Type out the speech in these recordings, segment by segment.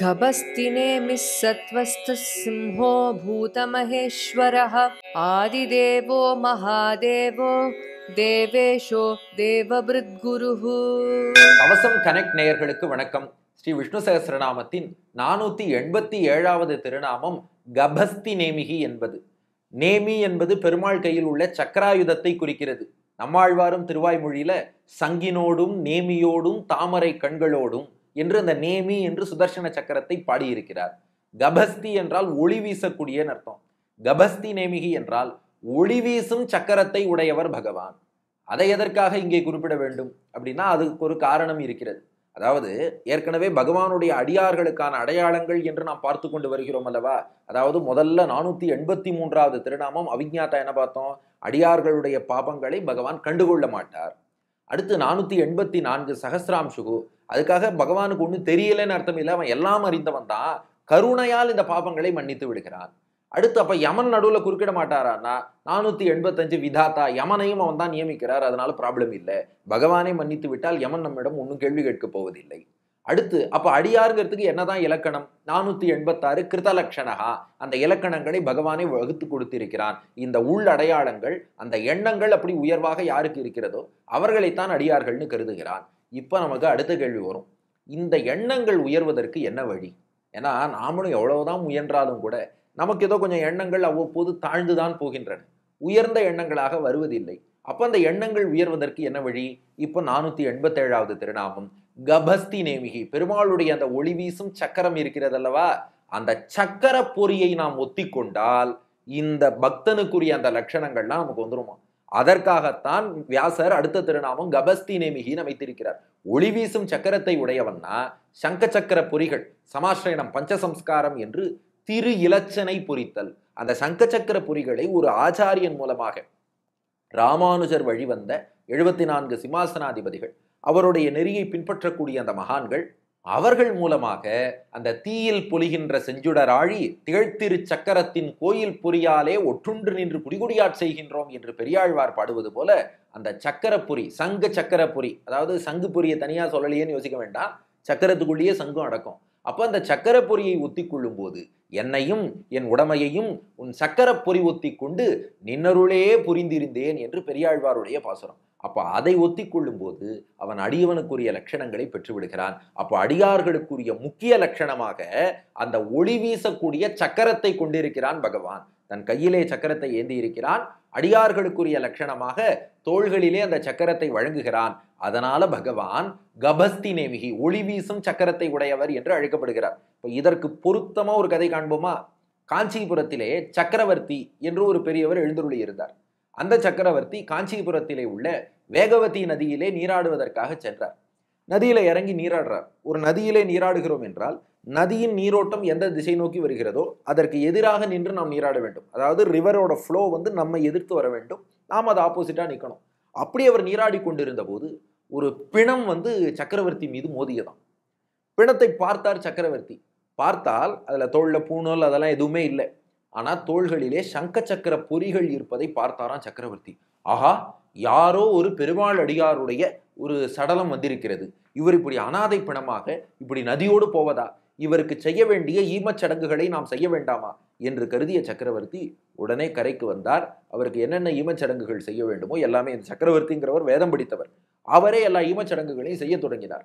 गभस्तिनेमिः सत्त्वस्तः सिंहो भूतमहेश्वरः தேவேஷோ தேவபிருத்குருஹு கவசம் கனெக்ட் நேயர்களுக்கு வணக்கம் ஸ்ரீ விஷ்ணு சகசிரநாமத்தின் நானூத்தி எண்பத்தி ஏழாவது திருநாமம் கபஸ்தி நேமிகி என்பது நேமி என்பது பெருமாள் கையில் உள்ள சக்கராயுதத்தை குறிக்கிறது நம்மாழ்வாரும் திருவாய்மொழியில சங்கினோடும் நேமியோடும் தாமரை கண்களோடும் என்று அந்த நேமி என்று சுதர்சன சக்கரத்தை பாடியிருக்கிறார் கபஸ்தி என்றால் ஒளி வீசக்கூடிய அர்த்தம் கபஸ்தி நேமிகி என்றால் ஒளி வீசும் சக்கரத்தை உடையவர் பகவான் அதை எதற்காக இங்கே குறிப்பிட வேண்டும் அப்படின்னா அதுக்கு ஒரு காரணம் இருக்கிறது அதாவது ஏற்கனவே பகவானுடைய அடியார்களுக்கான அடையாளங்கள் என்று நாம் பார்த்து கொண்டு வருகிறோம் அல்லவா அதாவது முதல்ல நானூற்றி எண்பத்தி மூன்றாவது திருநாமம் அவிஞாத்தா என்ன பார்த்தோம் அடியார்களுடைய பாபங்களை பகவான் கண்டுகொள்ள மாட்டார் அடுத்து நானூற்றி எண்பத்தி நான்கு சகசிராம் சுகு அதுக்காக பகவானுக்கு ஒன்றும் தெரியலன்னு அர்த்தம் இல்லை அவன் எல்லாம் அறிந்தவன் தான் கருணையால் இந்த பாபங்களை மன்னித்து விடுகிறான் அடுத்து அப்போ யமன் நடுவில் குறுக்கிட மாட்டாரான்னா நானூற்றி எண்பத்தஞ்சு விதாத்தா யமனையும் அவன் தான் நியமிக்கிறார் அதனால ப்ராப்ளம் இல்லை பகவானை மன்னித்து விட்டால் யமன் நம்மிடம் ஒன்றும் கேள்வி கேட்கப் போவதில்லை அடுத்து அப்போ அடியாருங்கிறதுக்கு என்னதான் இலக்கணம் நானூற்றி எண்பத்தாறு கிருதலக்ஷணகா அந்த இலக்கணங்களை பகவானே வகுத்து கொடுத்திருக்கிறான் இந்த உள் அடையாளங்கள் அந்த எண்ணங்கள் அப்படி உயர்வாக யாருக்கு இருக்கிறதோ அவர்களைத்தான் அடியார்கள்னு கருதுகிறான் இப்போ நமக்கு அடுத்த கேள்வி வரும் இந்த எண்ணங்கள் உயர்வதற்கு என்ன வழி ஏன்னா நாமளும் எவ்வளவுதான் முயன்றாலும் கூட நமக்கு ஏதோ கொஞ்சம் எண்ணங்கள் அவ்வப்போது தாழ்ந்துதான் போகின்றன உயர்ந்த எண்ணங்களாக வருவதில்லை அப்போ அந்த எண்ணங்கள் உயர்வதற்கு என்ன வழி இப்போ நானூற்றி எண்பத்தேழாவது திருநாமம் கபஸ்தி நேமிகி பெருமாளுடைய அந்த ஒளி வீசும் சக்கரம் இருக்கிறது அல்லவா அந்த சக்கர பொறியை நாம் ஒத்தி கொண்டால் இந்த பக்தனுக்குரிய அந்த லட்சணங்கள்லாம் நமக்கு வந்துருமா அதற்காகத்தான் வியாசர் அடுத்த திருநாமம் கபஸ்தி நேமிகின்னு அமைத்திருக்கிறார் ஒளி வீசும் சக்கரத்தை உடையவன்னா சங்க சக்கர பொறிகள் சமாஷ்ரயணம் பஞ்சசம்ஸ்காரம் என்று திரு இலச்சனை பொறித்தல் அந்த சங்க சக்கர பொறிகளை ஒரு ஆச்சாரியன் மூலமாக ராமானுஜர் வழிவந்த எழுபத்தி நான்கு சிம்மாசனாதிபதிகள் அவருடைய நெறியை பின்பற்றக்கூடிய அந்த மகான்கள் அவர்கள் மூலமாக அந்த தீயில் பொலிகின்ற செஞ்சுடராழி திகழ்த்திரு சக்கரத்தின் கோயில் பொறியாலே ஒற்றுண்டு நின்று குடிகுடியாட் செய்கின்றோம் என்று பெரியாழ்வார் பாடுவது போல அந்த சக்கரப்புரி சங்கு சக்கரப்புரி அதாவது சங்கு புரிய தனியாக சொல்லலையேன்னு யோசிக்க வேண்டாம் சக்கரத்துக்குள்ளேயே சங்கும் அடக்கும் அப்போ அந்த சக்கரை பொறியை ஒத்தி கொள்ளும்போது என்னையும் என் உடமையையும் உன் சக்கர பொறி ஒத்தி கொண்டு நின்னருளே புரிந்திருந்தேன் என்று பெரியாழ்வாருடைய பாசுரம் அப்போ அதை ஒத்தி கொள்ளும்போது அவன் அடியவனுக்குரிய லட்சணங்களை பெற்றுவிடுகிறான் அப்போ அடியார்களுக்குரிய முக்கிய லட்சணமாக அந்த ஒளி வீசக்கூடிய சக்கரத்தை கொண்டிருக்கிறான் பகவான் தன் கையிலே சக்கரத்தை ஏந்தி இருக்கிறான் அடியார்களுக்குரிய லட்சணமாக தோள்களிலே அந்த சக்கரத்தை வழங்குகிறான் அதனால பகவான் கபஸ்தி நேமிகி ஒளி வீசும் சக்கரத்தை உடையவர் என்று அழைக்கப்படுகிறார் இப்போ இதற்கு பொருத்தமா ஒரு கதை காண்போமா காஞ்சிபுரத்திலே சக்கரவர்த்தி என்று ஒரு பெரியவர் எழுந்தருளி இருந்தார் அந்த சக்கரவர்த்தி காஞ்சிபுரத்திலே உள்ள வேகவதி நதியிலே நீராடுவதற்காக சென்றார் நதியில இறங்கி நீராடுறார் ஒரு நதியிலே நீராடுகிறோம் என்றால் நதியின் நீரோட்டம் எந்த திசை நோக்கி வருகிறதோ அதற்கு எதிராக நின்று நாம் நீராட வேண்டும் அதாவது ரிவரோட ஃப்ளோ வந்து நம்ம எதிர்த்து வர வேண்டும் நாம் அதை ஆப்போசிட்டாக நிற்கணும் அப்படி அவர் நீராடி கொண்டிருந்த போது ஒரு பிணம் வந்து சக்கரவர்த்தி மீது மோதியதாம் பிணத்தை பார்த்தார் சக்கரவர்த்தி பார்த்தால் அதில் தோளில் பூணோல் அதெல்லாம் எதுவுமே இல்லை ஆனால் தோள்களிலே சங்க சக்கர பொறிகள் இருப்பதை பார்த்தாராம் சக்கரவர்த்தி ஆஹா யாரோ ஒரு பெருமாள் அடியாருடைய ஒரு சடலம் வந்திருக்கிறது இவர் இப்படி அனாதை பிணமாக இப்படி நதியோடு போவதா இவருக்கு செய்ய வேண்டிய ஈமச்சடங்குகளை நாம் செய்ய வேண்டாமா என்று கருதிய சக்கரவர்த்தி உடனே கரைக்கு வந்தார் அவருக்கு என்னென்ன ஈமச்சடங்குகள் செய்ய வேண்டுமோ எல்லாமே இந்த சக்கரவர்த்திங்கிறவர் வேதம் படித்தவர் அவரே எல்லா ஈமச்சடங்குகளையும் செய்ய தொடங்கினார்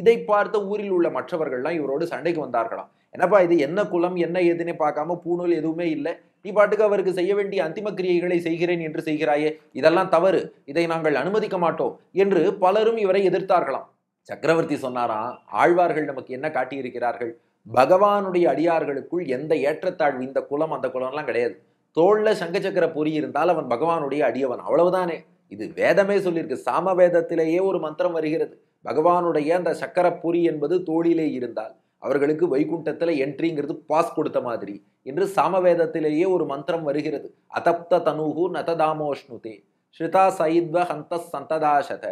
இதை பார்த்த ஊரில் உள்ள மற்றவர்கள்லாம் இவரோடு சண்டைக்கு வந்தார்களாம் என்னப்பா இது என்ன குலம் என்ன ஏதுன்னு பார்க்காம பூணூல் எதுவுமே இல்லை நீ பாட்டுக்கு அவருக்கு செய்ய வேண்டிய அந்திம கிரியைகளை செய்கிறேன் என்று செய்கிறாயே இதெல்லாம் தவறு இதை நாங்கள் அனுமதிக்க மாட்டோம் என்று பலரும் இவரை எதிர்த்தார்களாம் சக்கரவர்த்தி சொன்னாராம் ஆழ்வார்கள் நமக்கு என்ன காட்டியிருக்கிறார்கள் பகவானுடைய அடியார்களுக்குள் எந்த ஏற்றத்தாழ்வு இந்த குலம் அந்த குலம்லாம் கிடையாது தோளில் சக்கர பொறி இருந்தால் அவன் பகவானுடைய அடியவன் அவ்வளவுதானே இது வேதமே சொல்லியிருக்கு சாம வேதத்திலேயே ஒரு மந்திரம் வருகிறது பகவானுடைய அந்த சக்கர பொறி என்பது தோளிலே இருந்தால் அவர்களுக்கு வைகுண்டத்தில் என்ட்ரிங்கிறது பாஸ் கொடுத்த மாதிரி என்று சாமவேதத்திலேயே ஒரு மந்திரம் வருகிறது அதப்த தனுகு நததாமோஷ்ணுதே ஸ்ருதா சைத்வ ஹந்த சந்ததாசத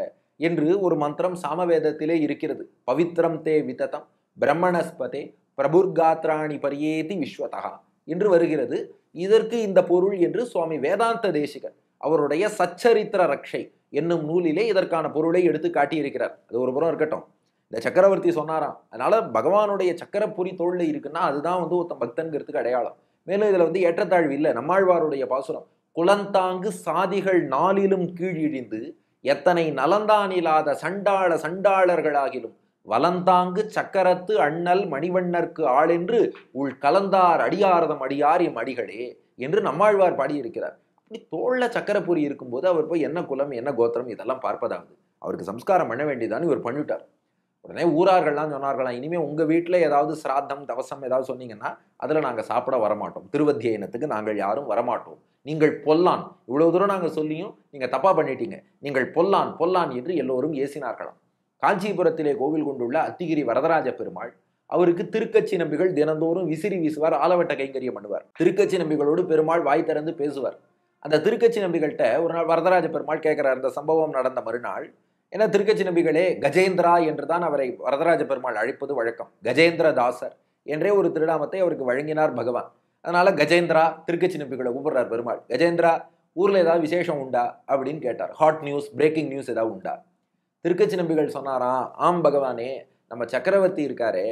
என்று ஒரு மந்திரம் சாமவேதத்திலே இருக்கிறது பவித்ரம் தே விததம் பிரம்மணஸ்பதே பிரபுர்காத்ராணி பரியேதி விஸ்வதகா என்று வருகிறது இதற்கு இந்த பொருள் என்று சுவாமி வேதாந்த தேசிகர் அவருடைய சச்சரித்திர ரக்ஷை என்னும் நூலிலே இதற்கான பொருளை எடுத்து காட்டியிருக்கிறார் அது ஒரு புறம் இருக்கட்டும் இந்த சக்கரவர்த்தி சொன்னாராம் அதனால பகவானுடைய சக்கரப்புரி தோல்ல இருக்குன்னா அதுதான் வந்து ஒருத்தன் பக்தன்கிறதுக்கு அடையாளம் மேலும் இதில் வந்து ஏற்றத்தாழ்வு இல்லை நம்மாழ்வாருடைய பாசுரம் குலந்தாங்கு சாதிகள் நாளிலும் கீழிழிந்து எத்தனை நலந்தானிலாத சண்டாள சண்டாளர்களாகிலும் வலந்தாங்கு சக்கரத்து அண்ணல் மணிவண்ணர்க்கு ஆளென்று உள் கலந்தார் அடியாரதம் அடியார் எம் அடிகளே என்று நம்மாழ்வார் பாடியிருக்கிறார் அப்படி தோல்ல சக்கரப்பொறி இருக்கும்போது அவர் போய் என்ன குலம் என்ன கோத்திரம் இதெல்லாம் பார்ப்பதாவது அவருக்கு சம்ஸ்காரம் பண்ண வேண்டியதான்னு இவர் பண்ணிவிட்டார் உடனே ஊரார்கள்லாம் சொன்னார்களாம் இனிமேல் உங்கள் வீட்டில் ஏதாவது சிராத்தம் தவசம் ஏதாவது சொன்னீங்கன்னா அதில் நாங்கள் சாப்பிட வரமாட்டோம் இனத்துக்கு நாங்கள் யாரும் வரமாட்டோம் நீங்கள் பொல்லான் இவ்வளவு தூரம் நாங்கள் சொல்லியும் நீங்கள் தப்பாக பண்ணிட்டீங்க நீங்கள் பொல்லான் பொல்லான் என்று எல்லோரும் ஏசினார்களாம் காஞ்சிபுரத்திலே கோவில் கொண்டுள்ள அத்திகிரி வரதராஜ பெருமாள் அவருக்கு திருக்கட்சி நம்பிகள் தினந்தோறும் விசிறி வீசுவார் ஆலவட்ட கைங்கரியம் பண்ணுவார் திருக்கட்சி நம்பிகளோடு பெருமாள் வாய் திறந்து பேசுவார் அந்த திருக்கட்சி நம்பிகள்கிட்ட ஒரு நாள் வரதராஜ பெருமாள் கேட்குறார் அந்த சம்பவம் நடந்த மறுநாள் ஏன்னா திருக்கட்சி நம்பிகளே கஜேந்திரா என்று தான் அவரை வரதராஜ பெருமாள் அழைப்பது வழக்கம் கஜேந்திர தாசர் என்றே ஒரு திருநாமத்தை அவருக்கு வழங்கினார் பகவான் அதனால் கஜேந்திரா திருக்கச்சி நம்பிக்களை கூப்பிடுறார் பெருமாள் கஜேந்திரா ஊரில் ஏதாவது விசேஷம் உண்டா அப்படின்னு கேட்டார் ஹாட் நியூஸ் பிரேக்கிங் நியூஸ் ஏதாவது உண்டா திருக்கச்சி நம்பிகள் சொன்னாராம் ஆம் பகவானே நம்ம சக்கரவர்த்தி இருக்காரு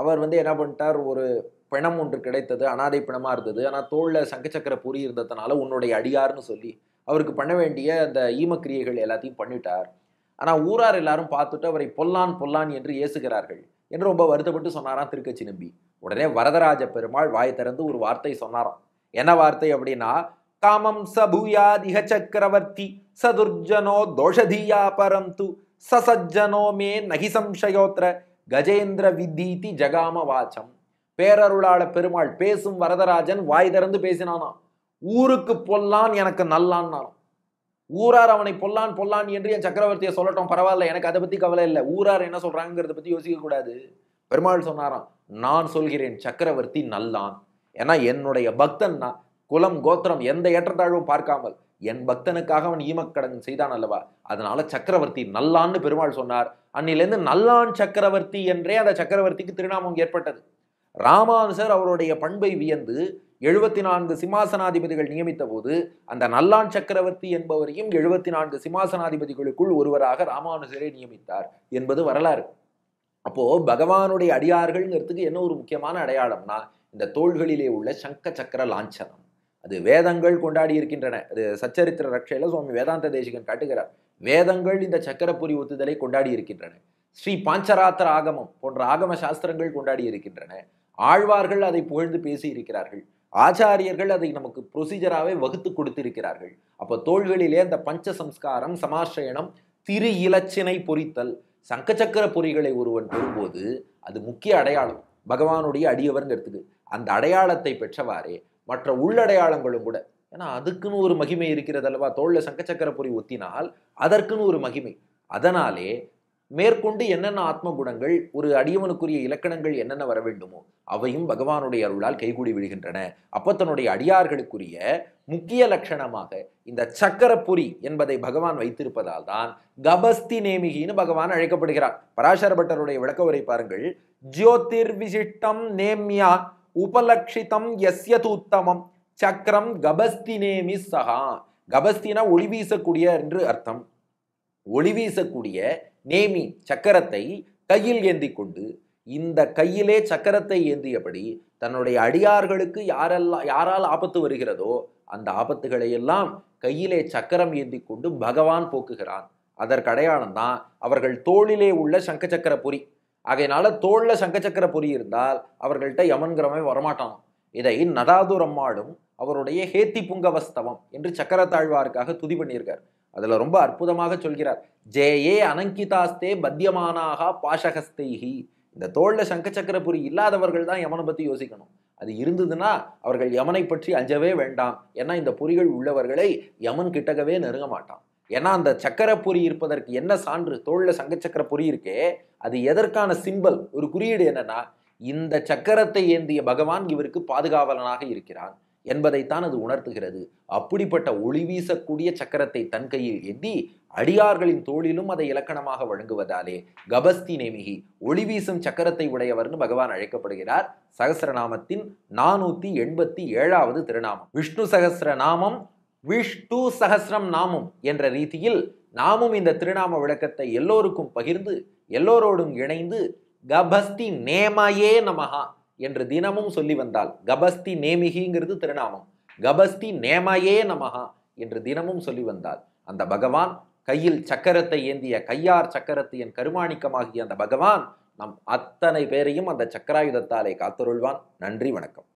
அவர் வந்து என்ன பண்ணிட்டார் ஒரு பிணம் ஒன்று கிடைத்தது அனாதை பிணமாக இருந்தது ஆனால் தோளில் சங்கச்சக்கர பொறி இருந்ததுனால உன்னுடைய அடியார்னு சொல்லி அவருக்கு பண்ண வேண்டிய அந்த ஈமக்கிரியைகள் எல்லாத்தையும் பண்ணிட்டார் ஆனால் ஊரார் எல்லாரும் பார்த்துட்டு அவரை பொல்லான் பொல்லான் என்று ஏசுகிறார்கள் என்று ரொம்ப வருத்தப்பட்டு சொன்னாராம் திருக்கச்சி நம்பி உடனே வரதராஜ பெருமாள் வாய் திறந்து ஒரு வார்த்தை சொன்னாராம் என்ன வார்த்தை அப்படின்னா காமம் ச பூயாதிக சக்கரவர்த்தி சதுர்ஜனோ தோஷதீயா பரந்து சசஜ்ஜனோ மே நகிசம்சயோத்ர கஜேந்திர வித்தீதி ஜகாம வாச்சம் பேரருளாள பெருமாள் பேசும் வரதராஜன் வாய் திறந்து பேசினானா ஊருக்கு பொல்லான் எனக்கு நல்லான்னானோ ஊரார் அவனை பொல்லான் பொல்லான் என்று என் சக்கரவர்த்தியை சொல்லட்டும் பரவாயில்ல எனக்கு அதை பற்றி கவலை இல்லை ஊரார் என்ன சொல்கிறாங்கிறத பற்றி யோசிக்கக்கூடாது பெருமாள் சொன்னாராம் நான் சொல்கிறேன் சக்கரவர்த்தி நல்லான் ஏன்னா என்னுடைய பக்தன் குலம் கோத்திரம் எந்த ஏற்றத்தாழ்வும் பார்க்காமல் என் பக்தனுக்காக அவன் ஈமக்கடன் செய்தான் அல்லவா அதனால சக்கரவர்த்தி நல்லான்னு பெருமாள் சொன்னார் அன்னிலேருந்து நல்லான் சக்கரவர்த்தி என்றே அந்த சக்கரவர்த்திக்கு திருநாமம் ஏற்பட்டது ராமானுசர் அவருடைய பண்பை வியந்து எழுபத்தி நான்கு சிம்மாசனாதிபதிகள் நியமித்த போது அந்த நல்லான் சக்கரவர்த்தி என்பவரையும் எழுபத்தி நான்கு சிம்மாசனாதிபதிகளுக்குள் ஒருவராக ராமானுஜரை நியமித்தார் என்பது வரலாறு அப்போ பகவானுடைய அடியார்கள்ங்கிறதுக்கு என்ன ஒரு முக்கியமான அடையாளம்னா இந்த தோள்களிலே உள்ள சங்க சக்கர லாஞ்சனம் அது வேதங்கள் கொண்டாடி இருக்கின்றன அது சச்சரித்திர ரக்ஷையில சுவாமி வேதாந்த தேசிகன் காட்டுகிறார் வேதங்கள் இந்த சக்கரப்புரி ஒத்துதலை கொண்டாடி இருக்கின்றன ஸ்ரீ பாஞ்சராத்திர ஆகமம் போன்ற ஆகம சாஸ்திரங்கள் கொண்டாடி இருக்கின்றன ஆழ்வார்கள் அதை புகழ்ந்து பேசி இருக்கிறார்கள் ஆச்சாரியர்கள் அதை நமக்கு ப்ரொசீஜராகவே வகுத்து கொடுத்திருக்கிறார்கள் அப்போ தோள்களிலே அந்த பஞ்ச சம்ஸ்காரம் சமாசிரயணம் திரு இலச்சினை பொறித்தல் சங்கச்சக்கர பொறிகளை ஒருவன் பெறும்போது அது முக்கிய அடையாளம் பகவானுடைய அடியவருங்கிறதுக்கு அந்த அடையாளத்தை பெற்றவாறே மற்ற உள்ளடையாளங்களும் கூட ஏன்னா அதுக்குன்னு ஒரு மகிமை இருக்கிறது அல்லவா தோளில் சங்கச்சக்கர பொறி ஒத்தினால் அதற்குன்னு ஒரு மகிமை அதனாலே மேற்கொண்டு என்னென்ன ஆத்ம குணங்கள் ஒரு அடியவனுக்குரிய இலக்கணங்கள் என்னென்ன வர வேண்டுமோ அவையும் பகவானுடைய அருளால் கைகூடி விடுகின்றன அப்போ தன்னுடைய அடியார்களுக்குரிய முக்கிய லட்சணமாக இந்த சக்கரப்புரி என்பதை பகவான் வைத்திருப்பதால் தான் கபஸ்தி நேமிகின்னு பகவான் அழைக்கப்படுகிறார் பராசர பட்டருடைய விளக்க உரை பாருங்கள் ஜோதிர் விசிஷ்டம் நேம்யா உபலக்ஷிதம் எஸ்ய தூத்தமம் சக்கரம் கபஸ்தி நேமி சகா கபஸ்தினா ஒளி வீசக்கூடிய என்று அர்த்தம் ஒளி வீசக்கூடிய நேமி சக்கரத்தை கையில் ஏந்தி கொண்டு இந்த கையிலே சக்கரத்தை ஏந்தியபடி தன்னுடைய அடியார்களுக்கு யாரெல்லாம் யாரால் ஆபத்து வருகிறதோ அந்த ஆபத்துகளை எல்லாம் கையிலே சக்கரம் ஏந்தி கொண்டு பகவான் போக்குகிறான் அதற்கு அடையாளம் தான் அவர்கள் தோளிலே உள்ள சங்க சக்கர பொறி ஆகையினால தோளில் சங்க சக்கர பொறி இருந்தால் அவர்கள்ட்ட யமன்கிரமே வரமாட்டான் இதை நடாதுரம்மாடும் அவருடைய ஹேத்தி புங்கவஸ்தவம் என்று சக்கரத்தாழ்வாருக்காக துதி பண்ணியிருக்கார் அதில் ரொம்ப அற்புதமாக சொல்கிறார் ஜேயே அனங்கிதாஸ்தே பத்தியமானாக பாஷகஸ்தைஹி இந்த தோளில் சங்கச்சக்கரபுரி இல்லாதவர்கள் தான் யமனை பற்றி யோசிக்கணும் அது இருந்ததுன்னா அவர்கள் யமனை பற்றி அஞ்சவே வேண்டாம் ஏன்னா இந்த பொறிகள் உள்ளவர்களை யமன் கிட்டக்கவே நெருங்க மாட்டான் ஏன்னா அந்த சக்கரப்பொறி இருப்பதற்கு என்ன சான்று தோளில் சங்கச்சக்கர பொறி இருக்கே அது எதற்கான சிம்பல் ஒரு குறியீடு என்னன்னா இந்த சக்கரத்தை ஏந்திய பகவான் இவருக்கு பாதுகாவலனாக இருக்கிறான் என்பதைத்தான் அது உணர்த்துகிறது அப்படிப்பட்ட ஒளி வீசக்கூடிய சக்கரத்தை தன் கையில் எத்தி அடியார்களின் தோளிலும் அதை இலக்கணமாக வழங்குவதாலே கபஸ்தி நேமிகி ஒளி வீசும் சக்கரத்தை உடையவர்னு பகவான் அழைக்கப்படுகிறார் சகசிரநாமத்தின் நானூத்தி எண்பத்தி ஏழாவது திருநாமம் விஷ்ணு சகசிரநாமம் நாமம் விஷ்ணு சகசிரம் நாமம் என்ற ரீதியில் நாமும் இந்த திருநாம விளக்கத்தை எல்லோருக்கும் பகிர்ந்து எல்லோரோடும் இணைந்து கபஸ்தி நேமையே நமகா என்று தினமும் சொல்லி வந்தால் கபஸ்தி நேமிகிங்கிறது திருநாமம் கபஸ்தி நேமையே நமகா என்று தினமும் சொல்லி வந்தால் அந்த பகவான் கையில் சக்கரத்தை ஏந்திய கையார் சக்கரத்து என் கருமாணிக்கமாகிய அந்த பகவான் நம் அத்தனை பேரையும் அந்த சக்கராயுதத்தாலே காத்தொருள்வான் நன்றி வணக்கம்